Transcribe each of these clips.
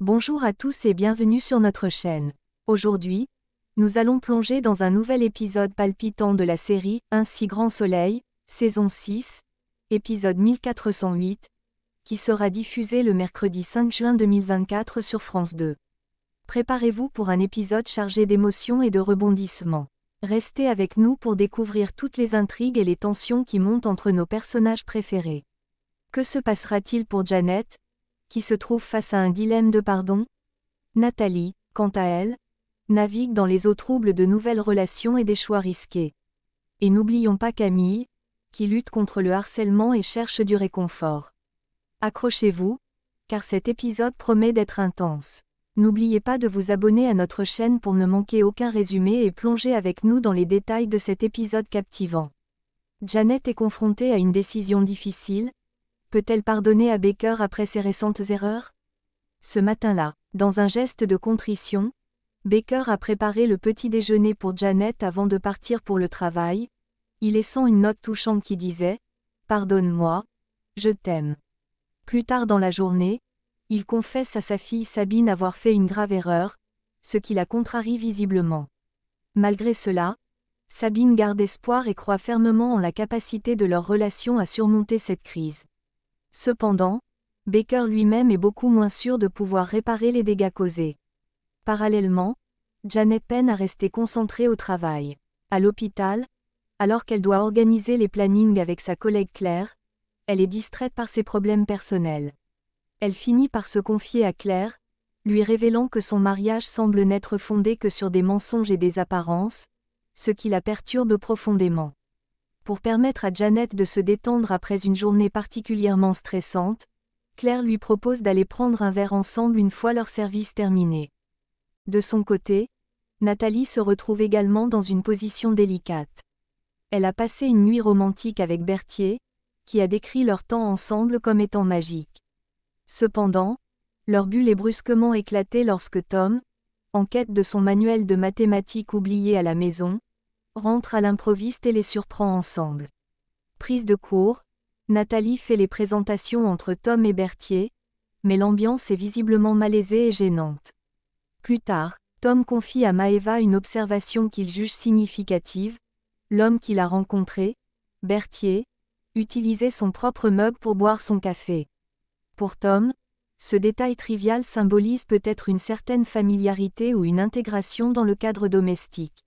Bonjour à tous et bienvenue sur notre chaîne. Aujourd'hui, nous allons plonger dans un nouvel épisode palpitant de la série Un si grand soleil, saison 6, épisode 1408, qui sera diffusé le mercredi 5 juin 2024 sur France 2. Préparez-vous pour un épisode chargé d'émotions et de rebondissements. Restez avec nous pour découvrir toutes les intrigues et les tensions qui montent entre nos personnages préférés. Que se passera-t-il pour Janet, qui se trouve face à un dilemme de pardon Nathalie, quant à elle, navigue dans les eaux troubles de nouvelles relations et des choix risqués. Et n'oublions pas Camille, qui lutte contre le harcèlement et cherche du réconfort. Accrochez-vous, car cet épisode promet d'être intense. N'oubliez pas de vous abonner à notre chaîne pour ne manquer aucun résumé et plonger avec nous dans les détails de cet épisode captivant. Janet est confrontée à une décision difficile, peut-elle pardonner à Baker après ses récentes erreurs Ce matin-là, dans un geste de contrition, Baker a préparé le petit déjeuner pour Janet avant de partir pour le travail, y laissant une note touchante qui disait Pardonne-moi, je t'aime. Plus tard dans la journée, il confesse à sa fille Sabine avoir fait une grave erreur, ce qui la contrarie visiblement. Malgré cela, Sabine garde espoir et croit fermement en la capacité de leur relation à surmonter cette crise. Cependant, Baker lui-même est beaucoup moins sûr de pouvoir réparer les dégâts causés. Parallèlement, Janet peine à rester concentrée au travail. À l'hôpital, alors qu'elle doit organiser les plannings avec sa collègue Claire, elle est distraite par ses problèmes personnels. Elle finit par se confier à Claire, lui révélant que son mariage semble n'être fondé que sur des mensonges et des apparences, ce qui la perturbe profondément. Pour permettre à Janet de se détendre après une journée particulièrement stressante, Claire lui propose d'aller prendre un verre ensemble une fois leur service terminé. De son côté, Nathalie se retrouve également dans une position délicate. Elle a passé une nuit romantique avec Berthier, qui a décrit leur temps ensemble comme étant magique. Cependant, leur bulle est brusquement éclatée lorsque Tom, en quête de son manuel de mathématiques oublié à la maison, rentre à l'improviste et les surprend ensemble. Prise de cours, Nathalie fait les présentations entre Tom et Berthier, mais l'ambiance est visiblement malaisée et gênante. Plus tard, Tom confie à Maeva une observation qu'il juge significative. L'homme qu'il a rencontré, Berthier, utilisait son propre mug pour boire son café. Pour Tom, ce détail trivial symbolise peut-être une certaine familiarité ou une intégration dans le cadre domestique.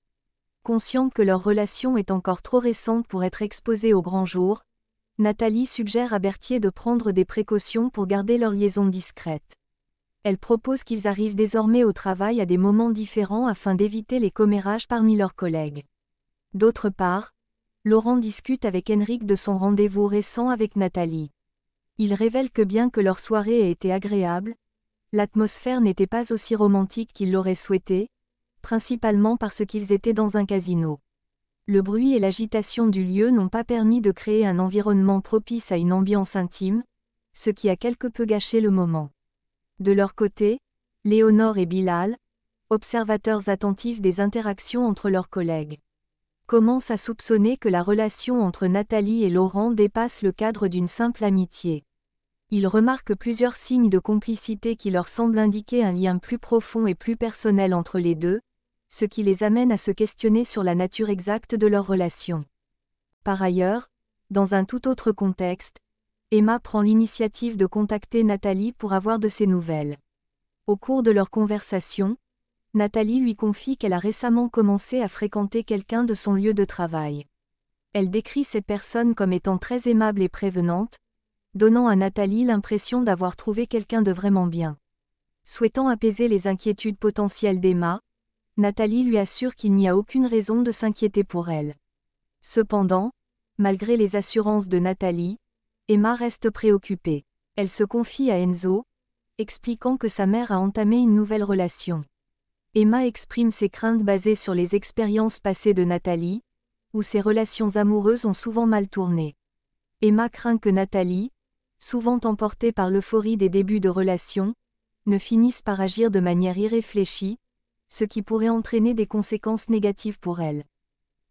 Consciente que leur relation est encore trop récente pour être exposée au grand jour, Nathalie suggère à Berthier de prendre des précautions pour garder leur liaison discrète. Elle propose qu'ils arrivent désormais au travail à des moments différents afin d'éviter les commérages parmi leurs collègues. D'autre part, Laurent discute avec Henrik de son rendez-vous récent avec Nathalie. Il révèle que bien que leur soirée ait été agréable, l'atmosphère n'était pas aussi romantique qu'il l'aurait souhaité, principalement parce qu'ils étaient dans un casino. Le bruit et l'agitation du lieu n'ont pas permis de créer un environnement propice à une ambiance intime, ce qui a quelque peu gâché le moment. De leur côté, Léonore et Bilal, observateurs attentifs des interactions entre leurs collègues, commencent à soupçonner que la relation entre Nathalie et Laurent dépasse le cadre d'une simple amitié. Ils remarquent plusieurs signes de complicité qui leur semblent indiquer un lien plus profond et plus personnel entre les deux, ce qui les amène à se questionner sur la nature exacte de leur relation. Par ailleurs, dans un tout autre contexte, Emma prend l'initiative de contacter Nathalie pour avoir de ses nouvelles. Au cours de leur conversation, Nathalie lui confie qu'elle a récemment commencé à fréquenter quelqu'un de son lieu de travail. Elle décrit cette personne comme étant très aimable et prévenante, donnant à Nathalie l'impression d'avoir trouvé quelqu'un de vraiment bien. Souhaitant apaiser les inquiétudes potentielles d'Emma, Nathalie lui assure qu'il n'y a aucune raison de s'inquiéter pour elle. Cependant, malgré les assurances de Nathalie, Emma reste préoccupée. Elle se confie à Enzo, expliquant que sa mère a entamé une nouvelle relation. Emma exprime ses craintes basées sur les expériences passées de Nathalie, où ses relations amoureuses ont souvent mal tourné. Emma craint que Nathalie, souvent emportée par l'euphorie des débuts de relation, ne finisse par agir de manière irréfléchie, ce qui pourrait entraîner des conséquences négatives pour elle.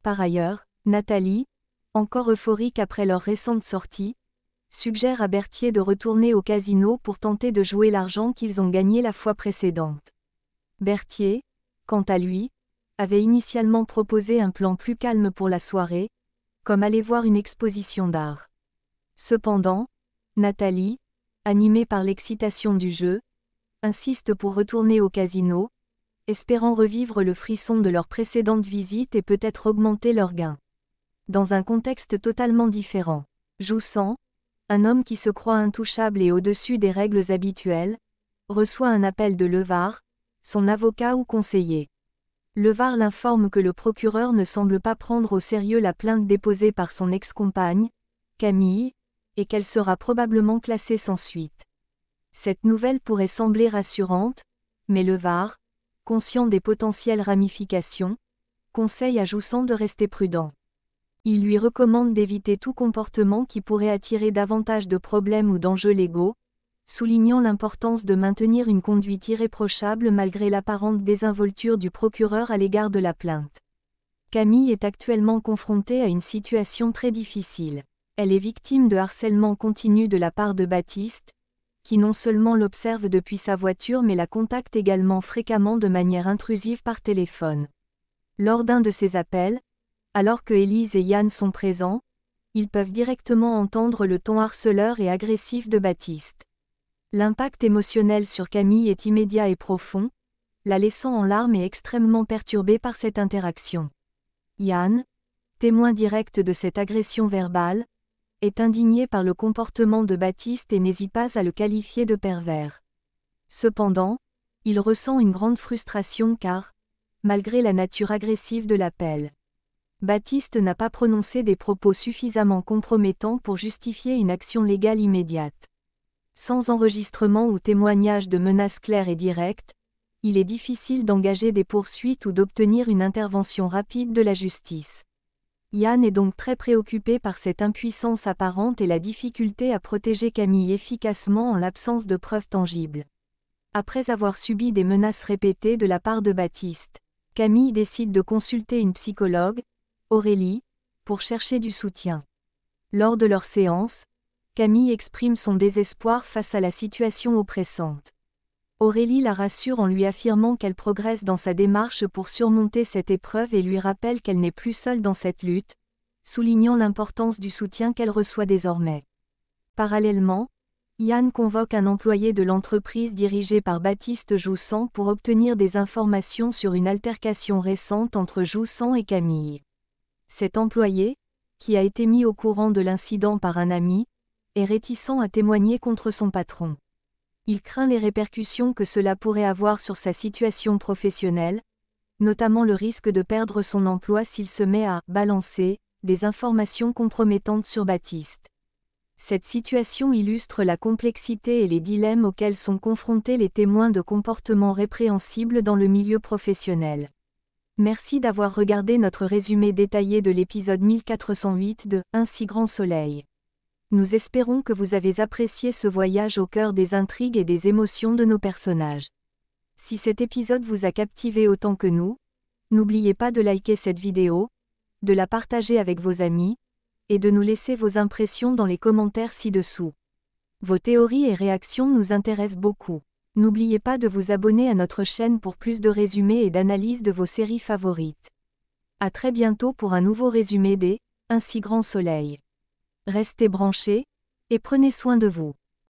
Par ailleurs, Nathalie, encore euphorique après leur récente sortie, suggère à Berthier de retourner au casino pour tenter de jouer l'argent qu'ils ont gagné la fois précédente. Berthier, quant à lui, avait initialement proposé un plan plus calme pour la soirée, comme aller voir une exposition d'art. Cependant, Nathalie, animée par l'excitation du jeu, insiste pour retourner au casino, espérant revivre le frisson de leur précédente visite et peut-être augmenter leurs gains. Dans un contexte totalement différent, Joussan, un homme qui se croit intouchable et au-dessus des règles habituelles, reçoit un appel de Levar, son avocat ou conseiller. Levar l'informe que le procureur ne semble pas prendre au sérieux la plainte déposée par son ex-compagne, Camille, et qu'elle sera probablement classée sans suite. Cette nouvelle pourrait sembler rassurante, mais Levar, conscient des potentielles ramifications, conseille à de rester prudent. Il lui recommande d'éviter tout comportement qui pourrait attirer davantage de problèmes ou d'enjeux légaux, soulignant l'importance de maintenir une conduite irréprochable malgré l'apparente désinvolture du procureur à l'égard de la plainte. Camille est actuellement confrontée à une situation très difficile. Elle est victime de harcèlement continu de la part de Baptiste, qui non seulement l'observe depuis sa voiture mais la contacte également fréquemment de manière intrusive par téléphone. Lors d'un de ces appels, alors que Élise et Yann sont présents, ils peuvent directement entendre le ton harceleur et agressif de Baptiste. L'impact émotionnel sur Camille est immédiat et profond, la laissant en larmes et extrêmement perturbée par cette interaction. Yann, témoin direct de cette agression verbale, est indigné par le comportement de Baptiste et n'hésite pas à le qualifier de pervers. Cependant, il ressent une grande frustration car, malgré la nature agressive de l'appel, Baptiste n'a pas prononcé des propos suffisamment compromettants pour justifier une action légale immédiate. Sans enregistrement ou témoignage de menaces claires et directes, il est difficile d'engager des poursuites ou d'obtenir une intervention rapide de la justice. Yann est donc très préoccupé par cette impuissance apparente et la difficulté à protéger Camille efficacement en l'absence de preuves tangibles. Après avoir subi des menaces répétées de la part de Baptiste, Camille décide de consulter une psychologue, Aurélie, pour chercher du soutien. Lors de leur séance, Camille exprime son désespoir face à la situation oppressante. Aurélie la rassure en lui affirmant qu'elle progresse dans sa démarche pour surmonter cette épreuve et lui rappelle qu'elle n'est plus seule dans cette lutte, soulignant l'importance du soutien qu'elle reçoit désormais. Parallèlement, Yann convoque un employé de l'entreprise dirigée par Baptiste Joussan pour obtenir des informations sur une altercation récente entre Joussan et Camille. Cet employé, qui a été mis au courant de l'incident par un ami, est réticent à témoigner contre son patron il craint les répercussions que cela pourrait avoir sur sa situation professionnelle, notamment le risque de perdre son emploi s'il se met à balancer des informations compromettantes sur Baptiste. Cette situation illustre la complexité et les dilemmes auxquels sont confrontés les témoins de comportements répréhensibles dans le milieu professionnel. Merci d'avoir regardé notre résumé détaillé de l'épisode 1408 de Un si grand soleil. Nous espérons que vous avez apprécié ce voyage au cœur des intrigues et des émotions de nos personnages. Si cet épisode vous a captivé autant que nous, n'oubliez pas de liker cette vidéo, de la partager avec vos amis, et de nous laisser vos impressions dans les commentaires ci-dessous. Vos théories et réactions nous intéressent beaucoup. N'oubliez pas de vous abonner à notre chaîne pour plus de résumés et d'analyses de vos séries favorites. À très bientôt pour un nouveau résumé des Un si grand soleil. Restez branchés et prenez soin de vous.